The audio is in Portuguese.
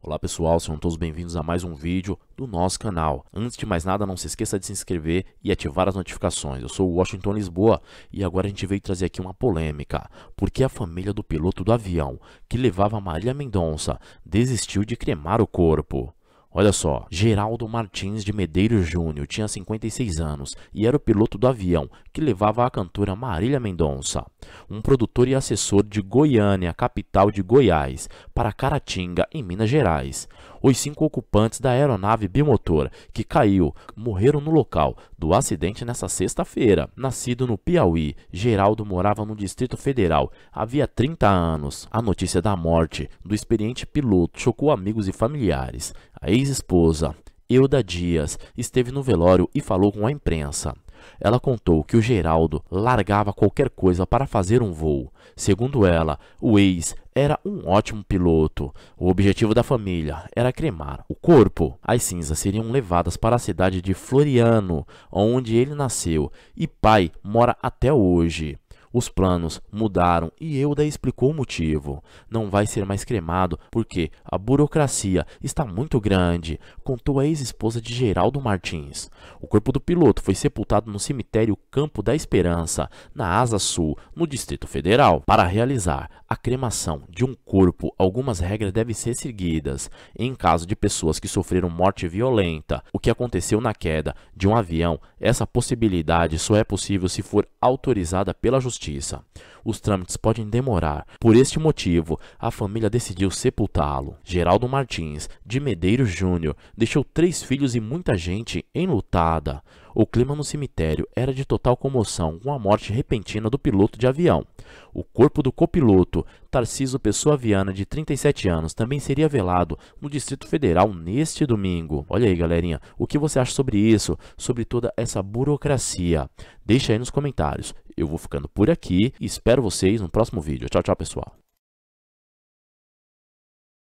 Olá pessoal, sejam todos bem-vindos a mais um vídeo do nosso canal. Antes de mais nada, não se esqueça de se inscrever e ativar as notificações. Eu sou o Washington Lisboa e agora a gente veio trazer aqui uma polêmica, porque a família do piloto do avião que levava Maria Mendonça desistiu de cremar o corpo. Olha só, Geraldo Martins de Medeiros Júnior tinha 56 anos e era o piloto do avião que levava a cantora Marília Mendonça, um produtor e assessor de Goiânia, capital de Goiás, para Caratinga, em Minas Gerais. Os cinco ocupantes da aeronave bimotor que caiu morreram no local do acidente nesta sexta-feira. Nascido no Piauí, Geraldo morava no Distrito Federal havia 30 anos. A notícia da morte do experiente piloto chocou amigos e familiares. A ex-esposa, Euda Dias, esteve no velório e falou com a imprensa. Ela contou que o Geraldo largava qualquer coisa para fazer um voo. Segundo ela, o ex era um ótimo piloto. O objetivo da família era cremar o corpo. As cinzas seriam levadas para a cidade de Floriano, onde ele nasceu, e pai mora até hoje. Os planos mudaram e Euda explicou o motivo. Não vai ser mais cremado porque a burocracia está muito grande, contou a ex-esposa de Geraldo Martins. O corpo do piloto foi sepultado no cemitério Campo da Esperança, na Asa Sul, no Distrito Federal. Para realizar a cremação de um corpo, algumas regras devem ser seguidas. Em caso de pessoas que sofreram morte violenta, o que aconteceu na queda de um avião, essa possibilidade só é possível se for autorizada pela justiça justiça. Os trâmites podem demorar. Por este motivo, a família decidiu sepultá-lo. Geraldo Martins, de Medeiros Júnior, deixou três filhos e muita gente enlutada. O clima no cemitério era de total comoção com a morte repentina do piloto de avião. O corpo do copiloto, Tarciso Pessoa Viana, de 37 anos, também seria velado no Distrito Federal neste domingo. Olha aí, galerinha, o que você acha sobre isso, sobre toda essa burocracia? Deixa aí nos comentários eu vou ficando por aqui e espero vocês no próximo vídeo. Tchau, tchau, pessoal.